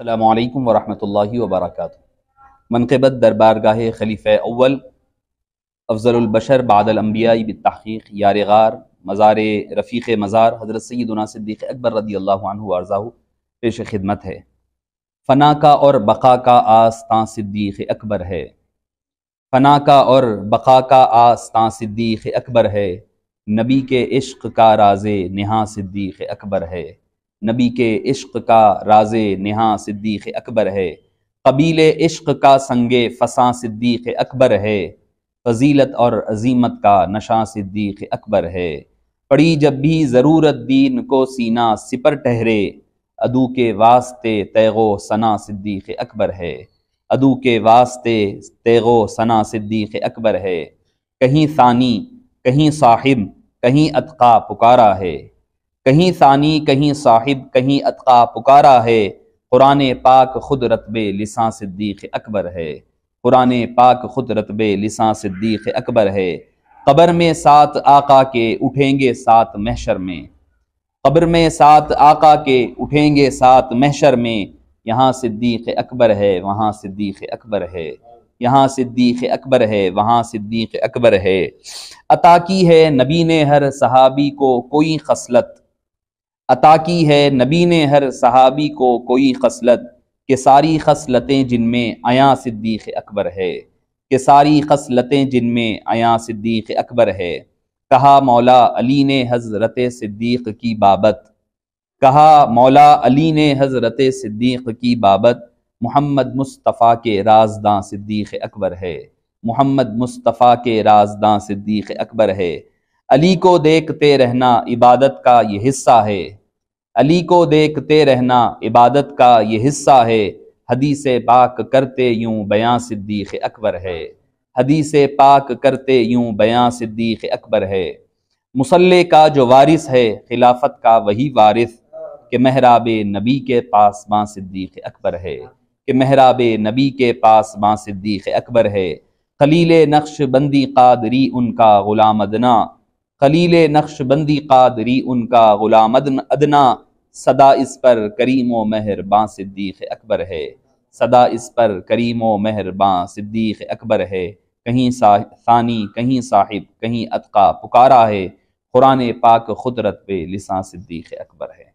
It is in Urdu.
السلام علیکم ورحمۃ اللہ وبرکاتہ منقبت دربارگاہ خلیفہ اول افضل البشر بعد الانبیاء بالتحقیق یار غار مزار رفیق مزار حضرت سیدنا صدیق اکبر رضی اللہ عنہ عنہض پیش خدمت ہے فنا کا اور بقا کا آستان صدیق اکبر ہے فنا کا اور بقا کا آستان صدیق اکبر ہے نبی کے عشق کا راز نہا صدیق اکبر ہے نبی کے عشق کا راز نہا صدیق اکبر ہے قبیل عشق کا سنگ فساں صدیق اکبر ہے فضیلت اور عظیمت کا نشاں صدیق اکبر ہے پڑی جب بھی ضرورت دین کو سینہ سپر ٹہرے ادو کے واسطے تیغ و ثنا صدیق اکبر ہے ادو کے واسطے تیغ و ثنا صدیق اکبر ہے کہیں ثانی کہیں صاحب کہیں اتقا پکارا ہے کہیں ثانی کہیں صاحب کہیں اتقا پکارا ہے قرآن پاک خود رتب لسان صدیق اکبر ہے قرآن پاک خود رتب لسان صدیق اکبر ہے قبر میں سات آقا کے اٹھیں گے سات محشر میں قبر میں سات آقا کے اٹھیں گے سات محشر میں یہاں صدیق اکبر ہے وہاں صدیق اکبر ہے یہاں صدیق اکبر ہے وہاں صدیق اکبر ہے عطا کی ہے نبی نے ہر صحابی کو کوئی خصلت عطا کی ہے نبی نے ہر صحابی کو کوئی خصلت کہ ساری خصلتیں جن میں ایاں صدیق اکبر ہے کہ ساری خصلتیں جن میں ایاں صدیق اکبر ہے کہا مولا علی نے حضرت صدیق کی بابت کہا مولا علی نے حضرت صدیق کی بابت محمد مصطفیٰ کے رازداں صدیق اکبر ہے محمد مصطفیٰ کے رازداں صدیق اکبر ہے علی کو دیکھتے رہنا عبادت کا یہ حصہ ہے علی کو دیکھتے رہنا عبادت کا یہ حصہ ہے حدیث پاک کرتے یوں بیاں صدیق اکبر ہے حدیث پاک کرتے یوں بیاں صدیق اکبر ہے مسلح کا جو وارث ہے خلافت کا وہی وارث کہ محراب نبی کے پاس ماں صدیق اکبر ہے کہ محراب نبی کے پاس ماں صدیق اکبر ہے خلیل نقش بندی قادری ان کا غلام ادنا خلیل نقش بندی قادری ان کا غلام ادنا صدا اس پر کریم و مہر صدیق اکبر ہے صدا اس پر کریم و مہر صدیق اکبر ہے کہیں ثانی کہیں صاحب کہیں اتقا پکارا ہے قرآن پاک قدرت پہ لسان صدیق اکبر ہے